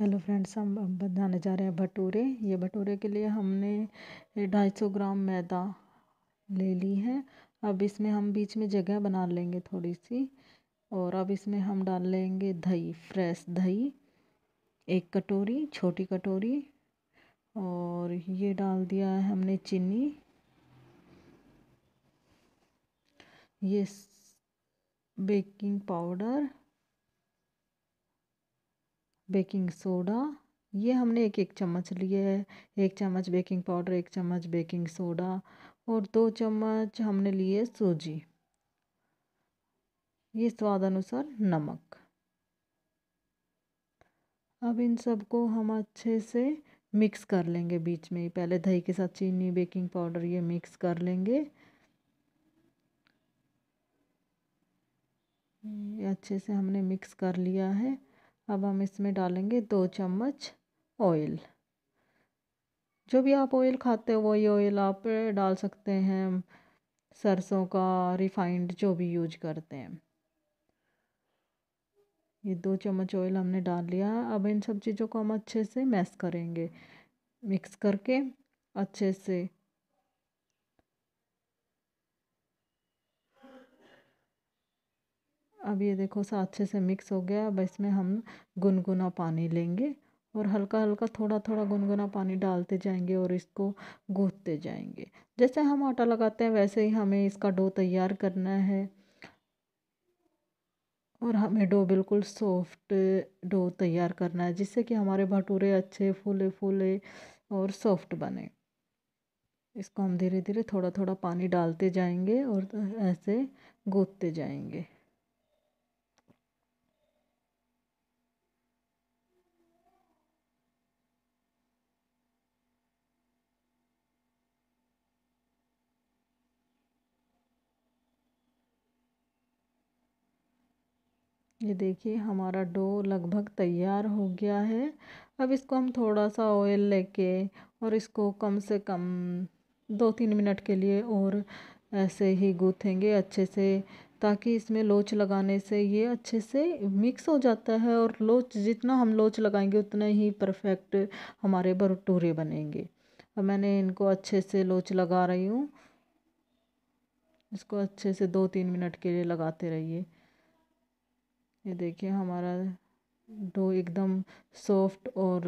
hello friends हम बनाने जा रहे हैं भटूरे ये भटूरे के लिए हमने ढाई सौ ग्राम मैदा ले ली है अब इसमें हम बीच में जगह बना लेंगे थोड़ी सी और अब इसमें हम डाल लेंगे दही फ्रेश दही एक कटोरी छोटी कटोरी और ये डाल दिया है हमने चीनी ये बेकिंग पाउडर बेकिंग सोडा ये हमने एक एक चम्मच लिए है एक चम्मच बेकिंग पाउडर एक चम्मच बेकिंग सोडा और दो चम्मच हमने लिए सूजी ये स्वाद अनुसार नमक अब इन सबको हम अच्छे से मिक्स कर लेंगे बीच में ही पहले दही के साथ चीनी बेकिंग पाउडर ये मिक्स कर लेंगे ये अच्छे से हमने मिक्स कर लिया है अब हम इसमें डालेंगे दो चम्मच ऑयल जो भी आप ऑयल खाते हो वही ऑयल आप डाल सकते हैं सरसों का रिफाइंड जो भी यूज करते हैं ये दो चम्मच ऑयल हमने डाल लिया है अब इन सब चीज़ों को हम अच्छे से मैस करेंगे मिक्स करके अच्छे से अब ये देखो सा अच्छे से मिक्स हो गया अब इसमें हम गुनगुना पानी लेंगे और हल्का हल्का थोड़ा थोड़ा गुनगुना पानी डालते जाएंगे और इसको गूंथते जाएंगे जैसे हम आटा लगाते हैं वैसे ही हमें इसका डो तैयार करना है और हमें डो बिल्कुल सॉफ्ट डो तैयार करना है जिससे कि हमारे भटूरे अच्छे फूले फूले और सॉफ्ट बने इसको हम धीरे धीरे थोड़ा थोड़ा पानी डालते जाएंगे और ऐसे गूंथते जाएंगे ये देखिए हमारा डो लगभग तैयार हो गया है अब इसको हम थोड़ा सा ऑयल लेके और इसको कम से कम दो तीन मिनट के लिए और ऐसे ही गूँथेंगे अच्छे से ताकि इसमें लोच लगाने से ये अच्छे से मिक्स हो जाता है और लोच जितना हम लोच लगाएंगे उतना ही परफेक्ट हमारे भरटूरे बनेंगे अब मैंने इनको अच्छे से लोच लगा रही हूँ इसको अच्छे से दो तीन मिनट के लिए लगाते रहिए ये देखिए हमारा डो एकदम सॉफ्ट और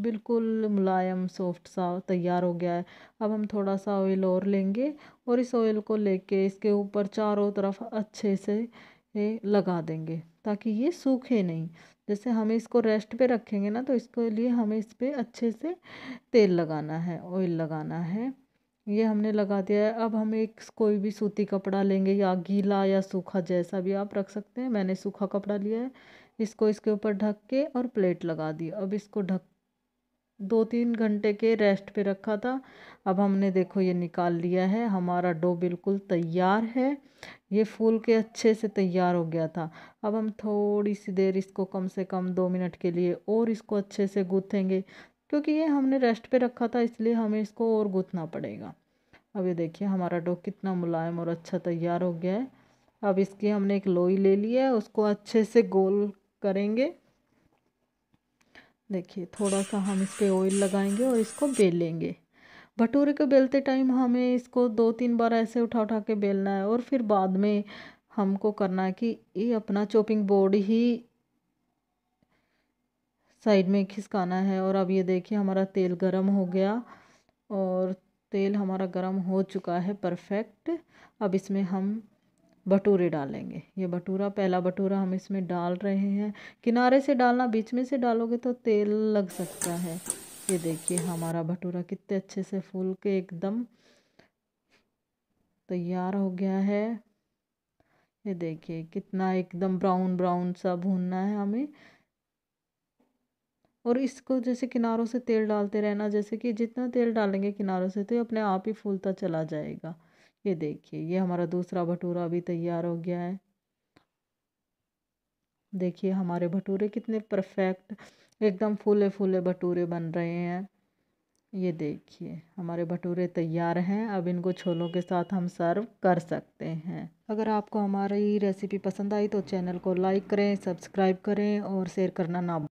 बिल्कुल मुलायम सॉफ्ट सा तैयार हो गया है अब हम थोड़ा सा ऑयल और लेंगे और इस ऑयल को लेके इसके ऊपर चारों तरफ अच्छे से लगा देंगे ताकि ये सूखे नहीं जैसे हमें इसको रेस्ट पे रखेंगे ना तो इसके लिए हमें इस पर अच्छे से तेल लगाना है ऑयल लगाना है ये हमने लगा दिया है अब हम एक कोई भी सूती कपड़ा लेंगे या गीला या सूखा जैसा भी आप रख सकते हैं मैंने सूखा कपड़ा लिया है इसको इसके ऊपर ढक के और प्लेट लगा दी अब इसको ढक दो तीन घंटे के रेस्ट पे रखा था अब हमने देखो ये निकाल लिया है हमारा डो बिल्कुल तैयार है ये फूल के अच्छे से तैयार हो गया था अब हम थोड़ी सी देर इसको कम से कम दो मिनट के लिए और इसको अच्छे से गूँथेंगे क्योंकि ये हमने रेस्ट पे रखा था इसलिए हमें इसको और गूँथना पड़ेगा अब ये देखिए हमारा डो कितना मुलायम और अच्छा तैयार हो गया है अब इसकी हमने एक लोई ले ली है उसको अच्छे से गोल करेंगे देखिए थोड़ा सा हम इस पर ऑयल लगाएंगे और इसको बेलेंगे भटूरे को बेलते टाइम हमें इसको दो तीन बार ऐसे उठा उठा के बेलना है और फिर बाद में हमको करना है कि ये अपना चॉपिंग बोर्ड ही साइड में खिसकाना है और अब ये देखिए हमारा तेल गरम हो गया और तेल हमारा गरम हो चुका है परफेक्ट अब इसमें हम भटूरे डालेंगे ये भटूरा पहला भटूरा हम इसमें डाल रहे हैं किनारे से डालना बीच में से डालोगे तो तेल लग सकता है ये देखिए हमारा भटूरा कितने अच्छे से फूल के एकदम तैयार हो गया है ये देखिए कितना एकदम ब्राउन ब्राउन सा भूनना है हमें और इसको जैसे किनारों से तेल डालते रहना जैसे कि जितना तेल डालेंगे किनारों से तो अपने आप ही फूलता चला जाएगा ये देखिए ये हमारा दूसरा भटूरा अभी तैयार हो गया है देखिए हमारे भटूरे कितने परफेक्ट एकदम फूले फूले भटूरे बन रहे हैं ये देखिए हमारे भटूरे तैयार हैं अब इनको छोलों के साथ हम सर्व कर सकते हैं अगर आपको हमारी रेसिपी पसंद आई तो चैनल को लाइक करें सब्सक्राइब करें और शेयर करना ना